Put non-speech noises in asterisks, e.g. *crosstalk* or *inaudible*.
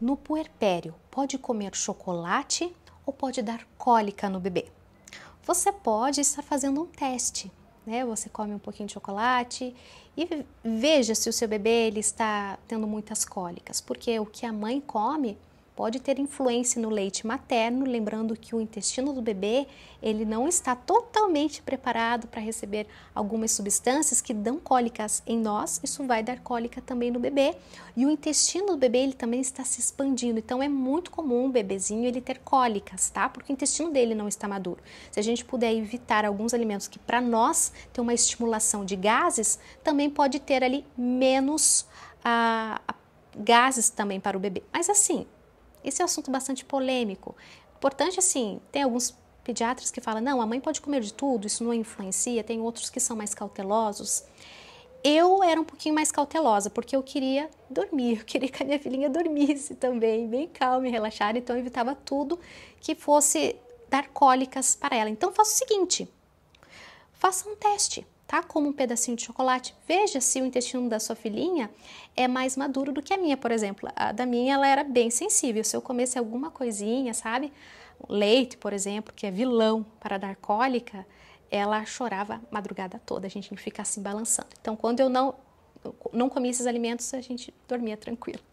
no puerpério pode comer chocolate ou pode dar cólica no bebê? Você pode estar fazendo um teste, né? Você come um pouquinho de chocolate e veja se o seu bebê ele está tendo muitas cólicas, porque o que a mãe come pode ter influência no leite materno, lembrando que o intestino do bebê, ele não está totalmente preparado para receber algumas substâncias que dão cólicas em nós, isso vai dar cólica também no bebê. E o intestino do bebê, ele também está se expandindo, então é muito comum o bebezinho ele ter cólicas, tá? Porque o intestino dele não está maduro. Se a gente puder evitar alguns alimentos que para nós tem uma estimulação de gases, também pode ter ali menos ah, a, gases também para o bebê. Mas assim, esse é um assunto bastante polêmico. Importante, assim, tem alguns pediatras que falam: não, a mãe pode comer de tudo, isso não influencia, tem outros que são mais cautelosos. Eu era um pouquinho mais cautelosa, porque eu queria dormir, *laughs* eu queria que a minha filhinha dormisse também, bem calma e relaxada, então eu evitava tudo que fosse dar cólicas para ela. Então faça o seguinte: faça um teste tá? Como um pedacinho de chocolate. Veja se o intestino da sua filhinha é mais maduro do que a minha, por exemplo. A da minha, ela era bem sensível. Se eu comesse alguma coisinha, sabe? Leite, por exemplo, que é vilão para dar cólica, ela chorava a madrugada toda, a gente fica se balançando. Então, quando eu não, não comia esses alimentos, a gente dormia tranquilo.